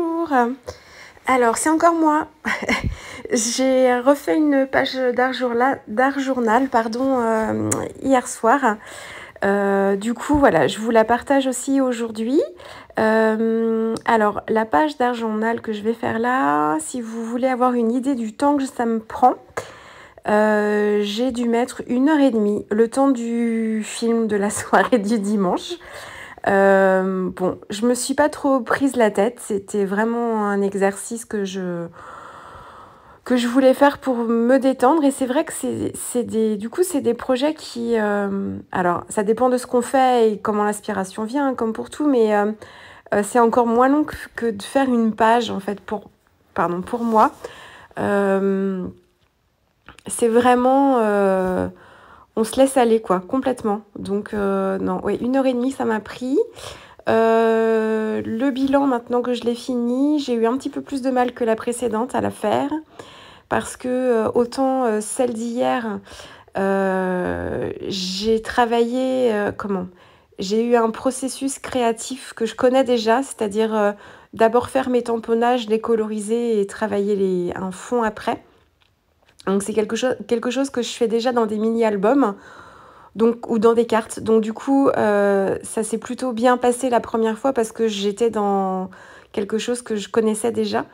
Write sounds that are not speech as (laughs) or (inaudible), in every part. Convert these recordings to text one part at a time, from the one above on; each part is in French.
bonjour. Alors, c'est encore moi. (laughs) J'ai refait une page d'art journal, pardon, euh, hier soir. Euh, du coup, voilà, je vous la partage aussi aujourd'hui. Euh, alors, la page d'art journal que je vais faire là, si vous voulez avoir une idée du temps que ça me prend, j'ai dû mettre une heure et demie, le temps du film de la (laughs) soirée du dimanche. Euh, bon, je me suis pas trop prise la tête. C'était vraiment un exercice que je que je voulais faire pour me détendre. Et c'est vrai que c'est des, du coup, c'est des projets qui, euh, alors, ça dépend de ce qu'on fait et comment l'aspiration vient, hein, comme pour tout, mais euh, c'est encore moins long que, que, de faire une page, en fait, pour, pardon, pour moi. c'est vraiment on se laisse aller, quoi, complètement. Donc, euh, non, ouais, une heure et demie, ça m'a pris. Euh, le bilan, maintenant que je l'ai fini, j'ai eu un petit peu plus de mal que la précédente à la faire. Parce que, euh, autant celle d'hier, j'ai travaillé, comment J'ai eu un processus créatif que je connais déjà, c'est-à-dire d'abord faire mes tamponnages, les coloriser et travailler les, un fond après. Donc c'est quelque chose, quelque chose que je fais déjà dans des mini-albums ou dans des cartes. Donc du coup, euh, ça s'est plutôt bien passé la première fois parce que j'étais dans quelque chose que je connaissais déjà.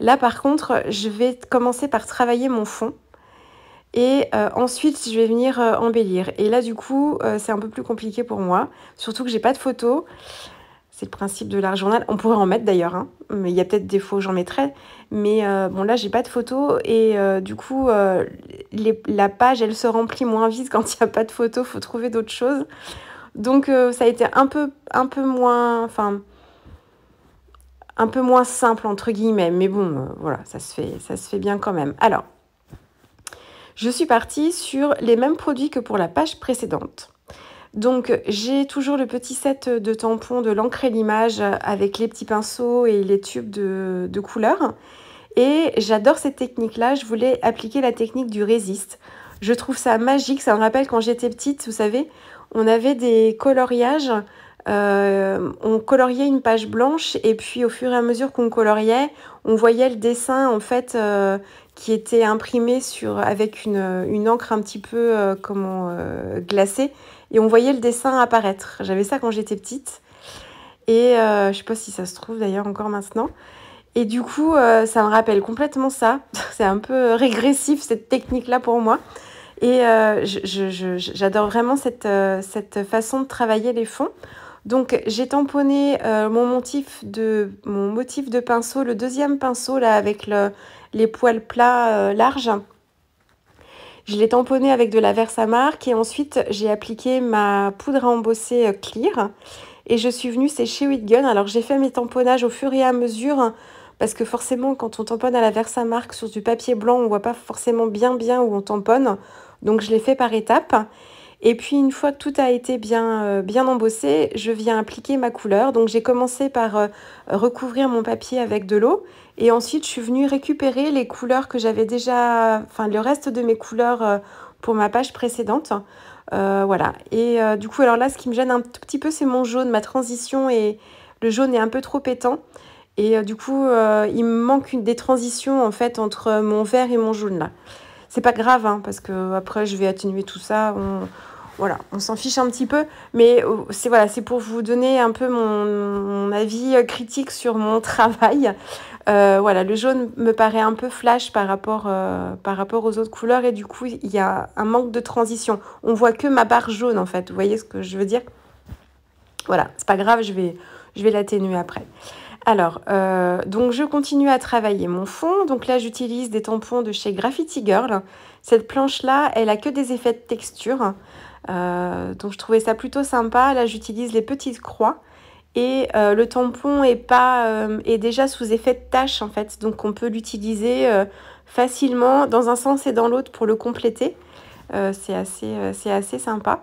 Là par contre, je vais commencer par travailler mon fond. Et euh, ensuite, je vais venir euh, embellir. Et là, du coup, c'est un peu plus compliqué pour moi. Surtout que j'ai pas de photos. C'est le principe de l'art journal. On pourrait en mettre d'ailleurs, hein. mais il y a peut-être des faux, j'en mettrais. Mais euh, bon, là, j'ai pas de photos et euh, du coup, euh, la page, elle se remplit moins vite quand il n'y a pas de photos. faut trouver d'autres choses. Donc, ça a été un peu, un peu moins. Enfin, un peu moins simple, entre guillemets. Mais bon, voilà, ça se, fait, ça se fait bien quand même. Alors, je suis partie sur les mêmes produits que pour la page précédente. Donc j'ai toujours le petit set de tampons de l'encre et l'image avec les petits pinceaux et les tubes de, de couleurs. Et j'adore cette technique-là, je voulais appliquer la technique du résiste. Je trouve ça magique, ça me rappelle quand j'étais petite, vous savez, on avait des coloriages, euh, on coloriait une page blanche et puis au fur et à mesure qu'on coloriait, on voyait le dessin en fait euh, qui était imprimé avec une, encre un petit peu euh, comment, glacée et on voyait le dessin apparaître. J'avais ça quand j'étais petite. Et je euh, je sais pas si ça se trouve d'ailleurs encore maintenant. Et du coup, euh, ça me rappelle complètement ça. (laughs) C'est un peu régressif cette technique-là pour moi. Et euh, j'adore vraiment cette, cette façon de travailler les fonds. Donc j'ai tamponné mon, motif de, mon motif de pinceau, le deuxième pinceau là avec les poils plats larges. Je l'ai tamponné avec de la Versamark et ensuite j'ai appliqué ma poudre à embosser euh, Clear. Et je suis venue chez Gun. Alors j'ai fait mes tamponnages au fur et à mesure parce que forcément quand on tamponne à la Versamark sur du papier blanc, on voit pas forcément bien bien où on tamponne. Donc je l'ai fait par étapes. Et puis une fois que tout a été bien, euh, bien embossé, je viens appliquer ma couleur. Donc j'ai commencé par euh, recouvrir mon papier avec de l'eau. Et ensuite, je suis venue récupérer les couleurs que j'avais déjà, enfin le reste de mes couleurs euh, pour ma page précédente. voilà. Et du coup, alors là, ce qui me gêne un tout petit peu, c'est mon jaune. Ma transition et le jaune est un peu trop étant. Et du coup, il me manque une, des transitions en fait entre mon vert et mon jaune là. C'est pas grave, hein, parce que après, je vais atténuer tout ça. On, voilà, on s'en fiche un petit peu, mais euh, c'est voilà, c'est pour vous donner un peu mon, avis euh, critique sur mon (laughs) travail. Euh, voilà, le jaune me paraît un peu flash par rapport, par rapport aux autres couleurs et du coup, il y a un manque de transition. On voit que ma barre jaune en fait, vous voyez ce que je veux dire Voilà, c'est pas grave, je vais, je vais l'atténuer après. Alors, donc je continue à travailler mon fond. Donc là, j'utilise des tampons de chez Graffiti Girl. Cette planche-là, elle a que des effets de texture. Euh, donc je trouvais ça plutôt sympa. Là j'utilise les petites croix et euh, le tampon est, pas, euh, est déjà sous effet de tâche en fait. Donc on peut l'utiliser facilement dans un sens et dans l'autre pour le compléter. c'est assez, assez, sympa.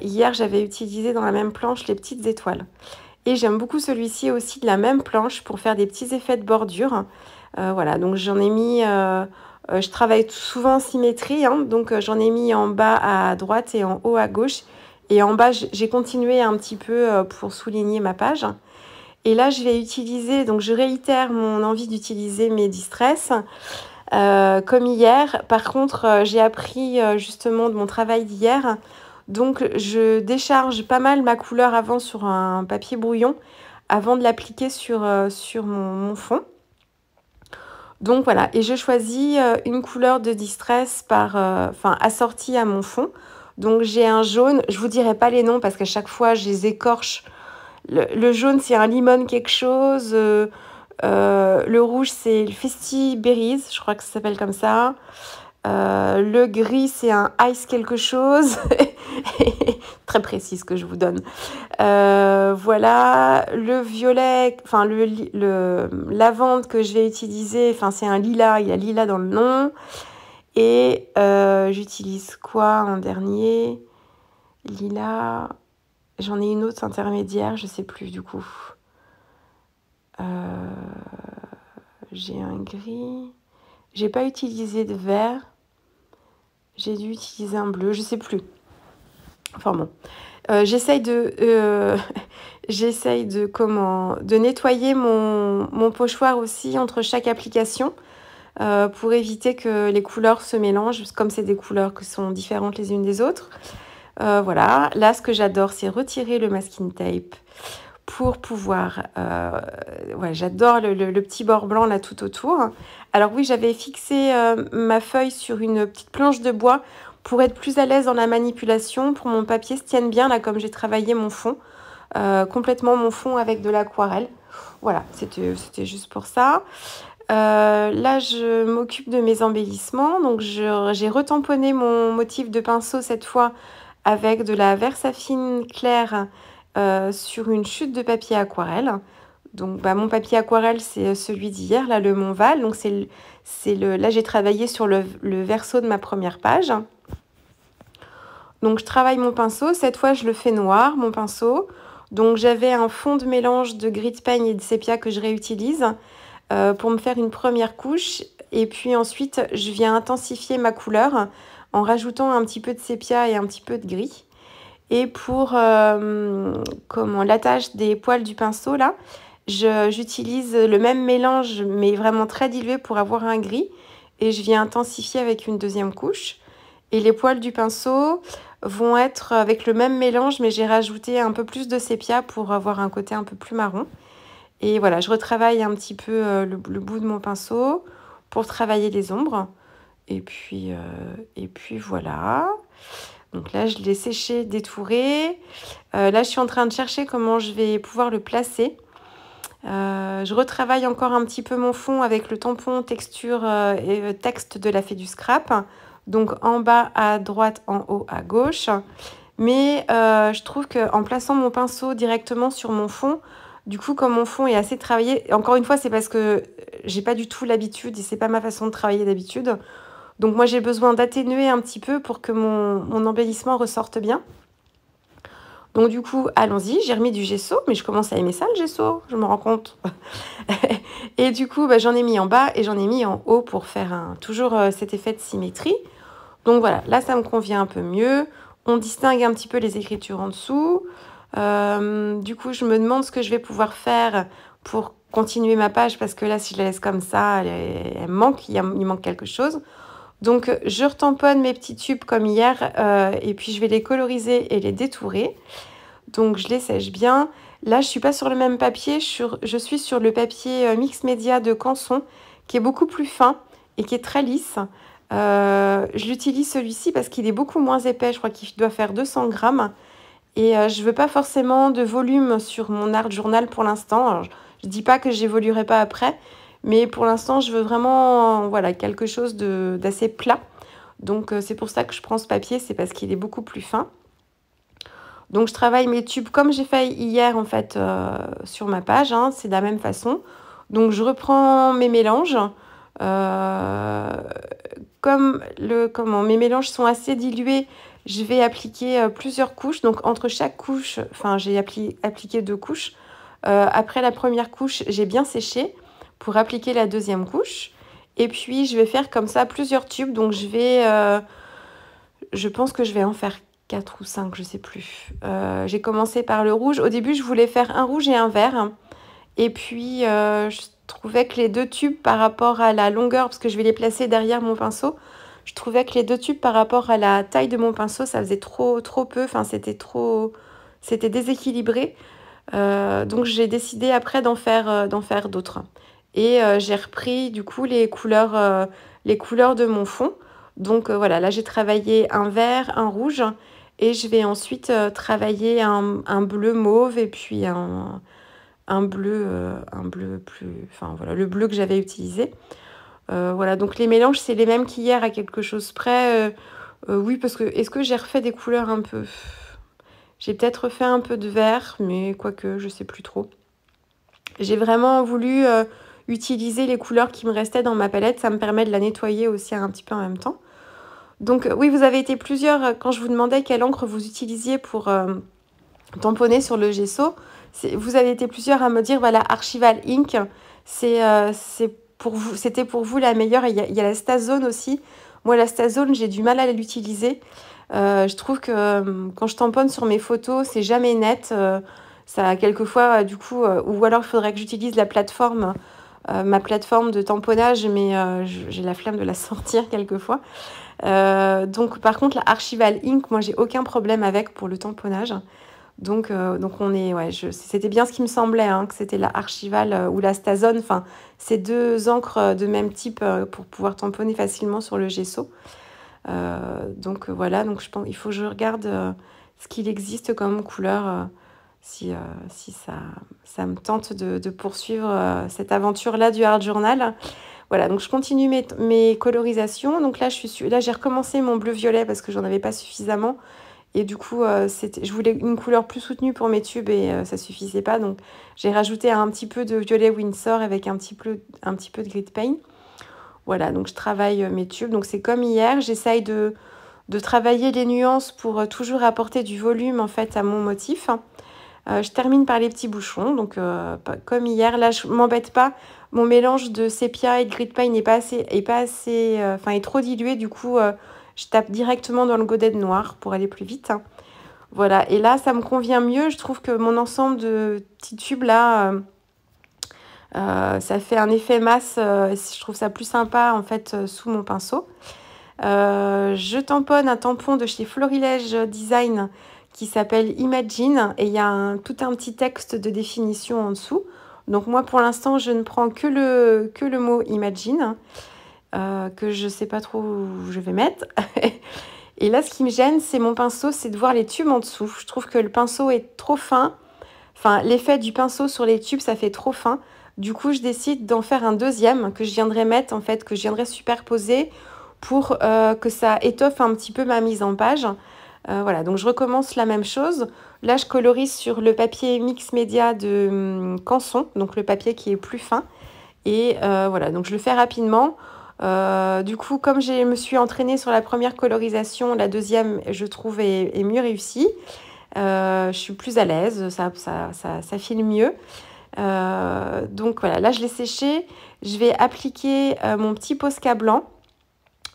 hier j'avais utilisé dans la même planche les petites étoiles. Et j'aime beaucoup celui-ci aussi de la même planche pour faire des petits effets de bordure. voilà, donc j'en ai mis euh, je travaille souvent en symétrie, hein, donc euh, j'en ai mis en bas à droite et en haut à gauche. Et en bas, j'ai continué un petit peu euh, pour souligner ma page. Et là, je vais utiliser, donc je réitère mon envie d'utiliser mes distress. comme hier, par contre, j'ai appris justement de mon travail d'hier. Donc, je décharge pas mal ma couleur avant sur un papier brouillon avant de l'appliquer sur, sur mon fond. Donc voilà, et je choisis euh, une couleur de distress par, euh, assortie à mon fond. Donc j'ai un jaune, je vous dirai pas les noms parce qu'à chaque fois je les écorche. Le, jaune c'est un limon quelque chose, euh, le rouge c'est le festi berries, je crois que ça s'appelle comme ça. Euh, le gris, c'est un ice quelque chose. (laughs) Très précis ce que je vous donne. Euh, voilà. Le violet, enfin, le, lavande que je vais utiliser, enfin, c'est un lilas. Il y a lila dans le nom. Et euh, j'utilise quoi en dernier Lila... J'en ai une autre intermédiaire, je sais plus du coup. J'ai un gris. J'ai pas utilisé de vert. J'ai dû utiliser un bleu, je sais plus. Enfin bon. Euh, j'essaye de euh, (laughs) j'essaye de comment de nettoyer mon, pochoir aussi entre chaque application euh, pour éviter que les couleurs se mélangent comme c'est des couleurs qui sont différentes les unes des autres voilà là ce que j'adore c'est retirer le masking tape pour pouvoir... Euh, j'adore le, petit bord blanc là tout autour. Alors oui, j'avais fixé euh, ma feuille sur une petite planche de bois pour être plus à l'aise dans la manipulation, pour mon papier se tienne bien là comme j'ai travaillé mon fond, euh, complètement mon fond avec de l'aquarelle. Voilà, c'était juste pour ça. là, je m'occupe de mes embellissements. Donc, j'ai retamponné mon motif de pinceau cette fois avec de la Versafine claire euh, sur une chute de papier aquarelle. Donc bah, mon papier aquarelle, c'est euh, celui d'hier, là, le Montval. Donc c'est le, là, j'ai travaillé sur le, verso de ma première page. Donc je travaille mon pinceau, cette fois je le fais noir, mon pinceau. Donc j'avais un fond de mélange de gris de peigne et de sépia que je réutilise euh, pour me faire une première couche. Et puis ensuite je viens intensifier ma couleur en rajoutant un petit peu de sépia et un petit peu de gris. Et pour euh, l'attache des poils du pinceau, là, j'utilise le même mélange, mais vraiment très dilué pour avoir un gris. Et je viens intensifier avec une deuxième couche. Et les poils du pinceau vont être avec le même mélange, mais j'ai rajouté un peu plus de sépia pour avoir un côté un peu plus marron. Et voilà, je retravaille un petit peu euh, le, bout de mon pinceau pour travailler les ombres. Et puis, euh, et puis voilà. Donc là, je l'ai séché, détouré. Euh, là, je suis en train de chercher comment je vais pouvoir le placer. Euh, je retravaille encore un petit peu mon fond avec le tampon texture euh, et texte de la fée du scrap. Donc en bas à droite, en haut à gauche. Mais je trouve qu'en plaçant mon pinceau directement sur mon fond, du coup, comme mon fond est assez travaillé, encore une fois, c'est parce que j'ai pas du tout l'habitude et c'est pas ma façon de travailler d'habitude. Donc moi j'ai besoin d'atténuer un petit peu pour que mon, embellissement ressorte bien. Donc du coup, allons-y, j'ai remis du gesso, mais je commence à aimer ça le gesso, je me rends compte. (laughs) et du coup, bah, j'en ai mis en bas et j'en ai mis en haut pour faire toujours euh, cet effet de symétrie. Donc voilà, là ça me convient un peu mieux. On distingue un petit peu les écritures en dessous. Euh, du coup, je me demande ce que je vais pouvoir faire pour continuer ma page parce que là, si je la laisse comme ça, elle, manque, il, il manque quelque chose. Donc je retamponne mes petits tubes comme hier euh, et puis je vais les coloriser et les détourer. Donc je les sèche bien. Là je ne suis pas sur le même papier, je suis sur, le papier euh, Mix média de Canson qui est beaucoup plus fin et qui est très lisse. Euh, je l'utilise celui-ci parce qu'il est beaucoup moins épais, je crois qu'il doit faire 200 grammes. Et je ne veux pas forcément de volume sur mon art journal pour l'instant. Je ne dis pas que j'évoluerai pas après, mais pour l'instant, je veux vraiment voilà, quelque chose d'assez plat. Donc euh, c'est pour ça que je prends ce papier, c'est parce qu'il est beaucoup plus fin. Donc je travaille mes tubes comme j'ai fait hier en fait euh, sur ma page, hein, c'est de la même façon. Donc je reprends mes mélanges. Euh, comme le, comment, mes mélanges sont assez dilués, je vais appliquer plusieurs couches. Donc entre chaque couche, enfin j'ai appliqué deux couches. après la première couche, j'ai bien séché pour appliquer la deuxième couche. Et puis je vais faire comme ça plusieurs tubes. Donc je vais... Euh, je pense que je vais en faire 4 ou 5, je sais plus. Euh, j'ai commencé par le rouge. Au début, je voulais faire un rouge et un vert. Et puis, euh, je trouvais que les deux tubes par rapport à la longueur, parce que je vais les placer derrière mon pinceau, je trouvais que les deux tubes par rapport à la taille de mon pinceau, ça faisait trop, trop peu. Enfin, c'était trop... C'était déséquilibré. donc, j'ai décidé après d'en faire d'en faire d'autres. Et euh, j'ai repris du coup les couleurs, euh, les couleurs de mon fond. Donc euh, voilà, là j'ai travaillé un vert, un rouge et je vais ensuite travailler un, bleu mauve et puis un, bleu un bleu plus enfin voilà le bleu que j'avais utilisé voilà donc les mélanges c'est les mêmes qu'hier à quelque chose près oui parce que est-ce que j'ai refait des couleurs un peu j'ai peut-être refait un peu de vert mais quoique je sais plus trop j'ai vraiment voulu utiliser les couleurs qui me restaient dans ma palette. Ça me permet de la nettoyer aussi un petit peu en même temps. Donc euh, oui, vous avez été plusieurs euh, quand je vous demandais quelle encre vous utilisiez pour euh, tamponner sur le gesso. Vous avez été plusieurs à me dire, voilà, Archival Ink, c'est pour vous, c'était pour vous la meilleure. Il y, a, la Stazone aussi. Moi, la Stazone, j'ai du mal à l'utiliser. je trouve que quand je tamponne sur mes photos, c'est jamais net. ça, a quelquefois, du coup, ou alors il faudrait que j'utilise la plateforme euh, ma plateforme de tamponnage, mais euh, j'ai la flemme de la (laughs) sortir quelquefois. Euh, donc par contre, la Archival Inc, moi j'ai aucun problème avec pour le tamponnage. Donc, donc on est, ouais, c'était bien ce qui me semblait, hein, que c'était la Archival ou la Stazone, enfin, ces deux encres de même type pour pouvoir tamponner facilement sur le gesso. donc voilà, donc je pense, il faut que je regarde ce qu'il existe comme couleur si, euh, ça, me tente de, poursuivre euh, cette aventure-là du hard journal. Voilà, donc je continue mes, colorisations. Donc là, j'ai là, recommencé mon bleu-violet parce que j'en avais pas suffisamment. Et du coup, euh, je voulais une couleur plus soutenue pour mes tubes et ça suffisait pas. Donc, j'ai rajouté un petit peu de violet Windsor avec un petit peu, un petit de grid paint. Voilà, donc je travaille mes tubes. Donc, c'est comme hier. J'essaye de, de, travailler les nuances pour toujours apporter du volume, en fait, à mon motif. Euh, je termine par les petits bouchons. Donc, euh, comme hier, là, je ne m'embête pas. Mon mélange de sépia et de grid de n'est pas assez, est euh, enfin, est trop dilué. Du coup, je tape directement dans le godet noir pour aller plus vite. Hein. Voilà. Et là, ça me convient mieux. Je trouve que mon ensemble de petits tubes là. ça fait un effet masse, je trouve ça plus sympa en fait sous mon pinceau. je tamponne un tampon de chez Florilège Design qui s'appelle Imagine et il y a tout un petit texte de définition en dessous. Donc moi pour l'instant je ne prends que le, que le mot Imagine euh, que je ne sais pas trop où je vais mettre. (laughs) et là ce qui me gêne c'est mon pinceau, c'est de voir les tubes en dessous. Je trouve que le pinceau est trop fin. Enfin l'effet du pinceau sur les tubes ça fait trop fin. Du coup je décide d'en faire un deuxième que je viendrai mettre en fait, que je viendrai superposer pour euh, que ça étoffe un petit peu ma mise en page. Euh, voilà, donc je recommence la même chose. Là, je colorise sur le papier mix média de hum, Canson, donc le papier qui est plus fin. Et euh, voilà, donc je le fais rapidement. Euh, du coup, comme je me suis entraînée sur la première colorisation, la deuxième, je trouve, est, mieux réussie. je suis plus à l'aise, ça, ça, file mieux. donc voilà, là je l'ai séché. Je vais appliquer mon petit Posca blanc.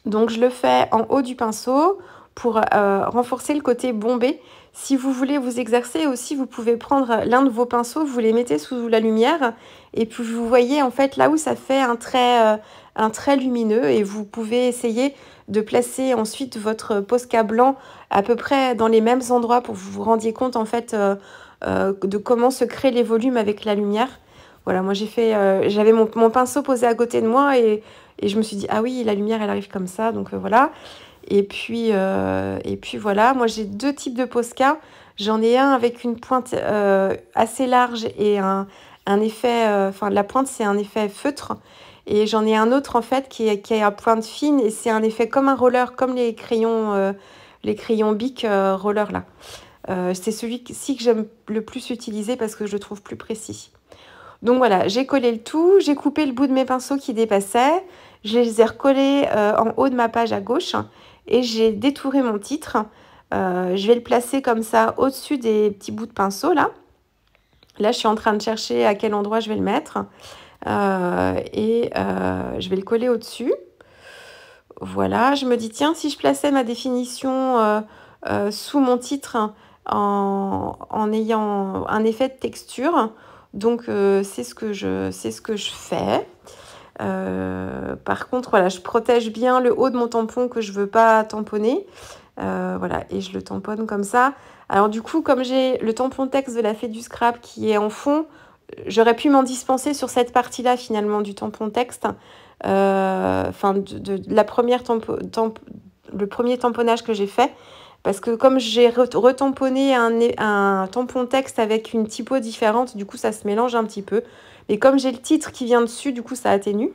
Donc je le fais en haut du pinceau, pour euh, renforcer le côté bombé. Si vous voulez vous exercer aussi, vous pouvez prendre l'un de vos pinceaux, vous les mettez sous la lumière et puis vous voyez en fait là où ça fait un trait, euh, un trait lumineux et vous pouvez essayer de placer ensuite votre Posca blanc à peu près dans les mêmes endroits pour que vous vous rendiez compte en fait euh, de comment se créent les volumes avec la lumière. Voilà, moi j'ai fait, j'avais mon, pinceau posé à côté de moi et, et, je me suis dit ah oui la lumière elle arrive comme ça donc voilà. Euh, et puis, voilà, moi j'ai deux types de Posca. J'en ai un avec une pointe euh, assez large et un, effet, euh, enfin la pointe c'est un effet feutre. Et j'en ai un autre en fait qui est, qui pointe fine et c'est un effet comme un roller, comme les crayons, les crayons bic roller là. c'est celui-ci que j'aime le plus utiliser parce que je le trouve plus précis. Donc voilà, j'ai collé le tout, j'ai coupé le bout de mes pinceaux qui dépassaient, je les ai recollés en haut de ma page à gauche et j'ai détouré mon titre. Euh, je vais le placer comme ça au-dessus des petits bouts de pinceau là. Là, je suis en train de chercher à quel endroit je vais le mettre. Euh, et euh, je vais le coller au-dessus. Voilà, je me dis, tiens, si je plaçais ma définition sous mon titre en, en, ayant un effet de texture, donc c'est ce, que je, ce que je fais. Euh, par contre, voilà, je protège bien le haut de mon tampon que je ne veux pas tamponner. Euh, voilà, et je le tamponne comme ça. Alors du coup, comme j'ai le tampon texte de la fée du scrap qui est en fond, j'aurais pu m'en dispenser sur cette partie-là finalement du tampon texte. Euh, enfin, de, la première le premier tamponnage que j'ai fait. Parce que comme j'ai retamponné un tampon texte avec une typo différente, du coup ça se mélange un petit peu. Et comme j'ai le titre qui vient dessus, du coup, ça atténue.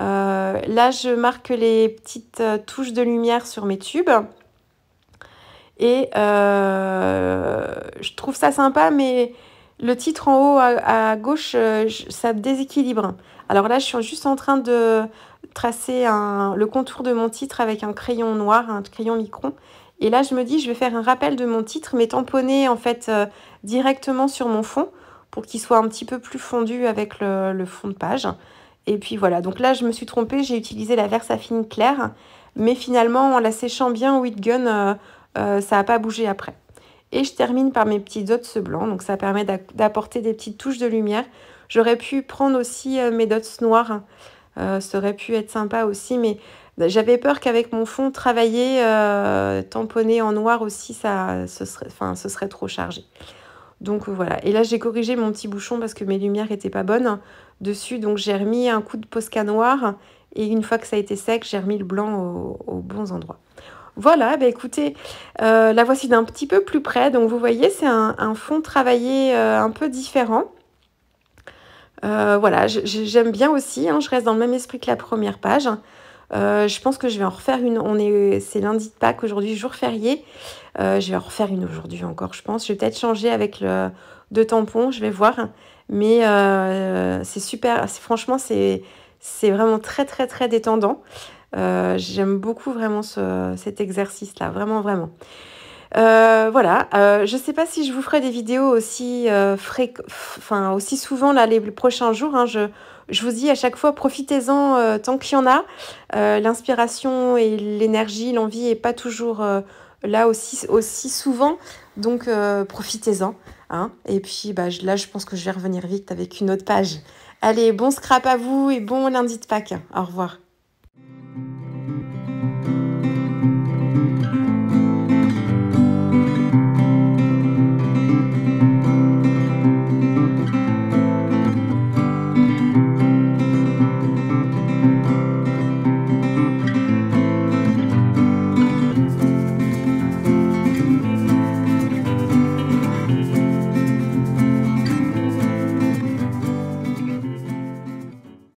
Euh, là, je marque les petites euh, touches de lumière sur mes tubes. Et euh, je trouve ça sympa, mais le titre en haut à, gauche, ça déséquilibre. Alors là, je suis juste en train de tracer le contour de mon titre avec un crayon noir, un crayon micron. Et là, je me dis, je vais faire un rappel de mon titre, mais tamponner en fait directement sur mon fond pour qu'il soit un petit peu plus fondu avec le, fond de page. Et puis voilà, donc là je me suis trompée, j'ai utilisé la verse fine claire, mais finalement en la séchant bien au heat Gun, euh, euh, ça n'a pas bougé après. Et je termine par mes petits dots blancs, donc ça permet d'apporter des petites touches de lumière. J'aurais pu prendre aussi euh, mes dots noirs, hein. ça aurait pu être sympa aussi, mais j'avais peur qu'avec mon fond travaillé, tamponné en noir aussi, ça, ce serait trop chargé. Donc euh, voilà. Et là, j'ai corrigé mon petit bouchon parce que mes lumières n'étaient pas bonnes dessus. Donc j'ai remis un coup de posca noir. Et une fois que ça a été sec, j'ai remis le blanc aux, bons endroits. Voilà, bah écoutez, euh, la voici d'un petit peu plus près. Donc vous voyez, c'est un, fond travaillé euh, un peu différent. voilà, j'aime bien aussi, hein. je reste dans le même esprit que la première page. Euh, je pense que je vais en refaire une. c'est lundi de Pâques aujourd'hui, jour férié. Euh, je vais en refaire une aujourd'hui encore, je pense. Je vais peut-être changer avec le deux tampons, je vais voir. Mais euh, c'est super. Franchement, c'est vraiment très très très détendant. J'aime beaucoup vraiment cet exercice là, vraiment vraiment. Euh, voilà, euh, je ne sais pas si je vous ferai des vidéos aussi, euh, enfin, aussi souvent là, les prochains jours. Hein. je, je vous dis à chaque fois, profitez-en tant qu'il y en a. L'inspiration et l'énergie, l'envie n'est pas toujours là aussi, aussi souvent. Donc profitez-en. Hein. Et puis bah, là, je pense que je vais revenir vite avec une autre page. Allez, bon scrap à vous et bon lundi de Pâques. Au revoir.